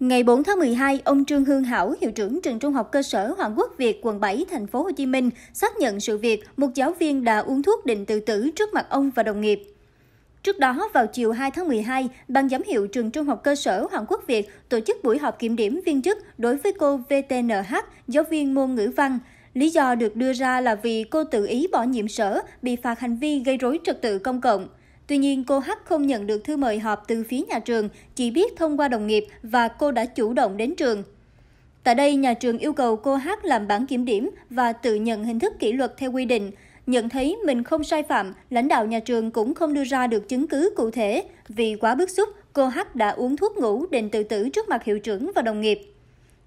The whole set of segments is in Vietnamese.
Ngày 4 tháng 12, ông Trương Hương Hảo, hiệu trưởng trường Trung học cơ sở Hoàng Quốc Việt, quận 7, thành phố Hồ Chí Minh, xác nhận sự việc một giáo viên đã uống thuốc định tự tử trước mặt ông và đồng nghiệp. Trước đó, vào chiều 2 tháng 12, Ban giám hiệu trường Trung học cơ sở Hoàng Quốc Việt tổ chức buổi họp kiểm điểm viên chức đối với cô VTNH, giáo viên môn ngữ văn. Lý do được đưa ra là vì cô tự ý bỏ nhiệm sở, bị phạt hành vi gây rối trật tự công cộng. Tuy nhiên, cô H không nhận được thư mời họp từ phía nhà trường, chỉ biết thông qua đồng nghiệp và cô đã chủ động đến trường. Tại đây, nhà trường yêu cầu cô H làm bản kiểm điểm và tự nhận hình thức kỷ luật theo quy định. Nhận thấy mình không sai phạm, lãnh đạo nhà trường cũng không đưa ra được chứng cứ cụ thể. Vì quá bức xúc, cô H đã uống thuốc ngủ định tự tử trước mặt hiệu trưởng và đồng nghiệp.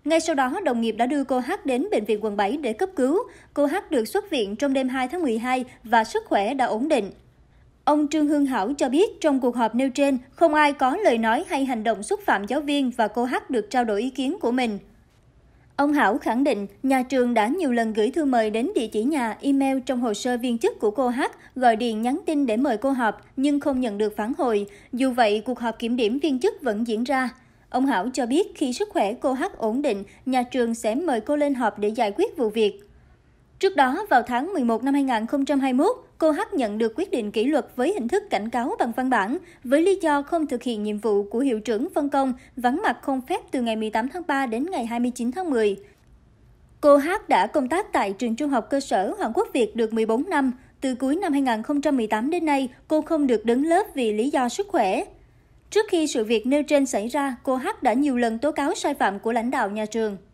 Ngay sau đó, đồng nghiệp đã đưa cô H đến bệnh viện quận 7 để cấp cứu. Cô H được xuất viện trong đêm 2 tháng 12 và sức khỏe đã ổn định. Ông Trương Hương Hảo cho biết trong cuộc họp nêu trên, không ai có lời nói hay hành động xúc phạm giáo viên và cô H được trao đổi ý kiến của mình. Ông Hảo khẳng định nhà trường đã nhiều lần gửi thư mời đến địa chỉ nhà, email trong hồ sơ viên chức của cô H, gọi điện nhắn tin để mời cô họp nhưng không nhận được phản hồi. Dù vậy, cuộc họp kiểm điểm viên chức vẫn diễn ra. Ông Hảo cho biết khi sức khỏe cô H ổn định, nhà trường sẽ mời cô lên họp để giải quyết vụ việc. Trước đó, vào tháng 11 năm 2021, cô H nhận được quyết định kỷ luật với hình thức cảnh cáo bằng văn bản với lý do không thực hiện nhiệm vụ của hiệu trưởng phân công vắng mặt không phép từ ngày 18 tháng 3 đến ngày 29 tháng 10. Cô H đã công tác tại trường trung học cơ sở Hoàng Quốc Việt được 14 năm. Từ cuối năm 2018 đến nay, cô không được đứng lớp vì lý do sức khỏe. Trước khi sự việc nêu trên xảy ra, cô H đã nhiều lần tố cáo sai phạm của lãnh đạo nhà trường.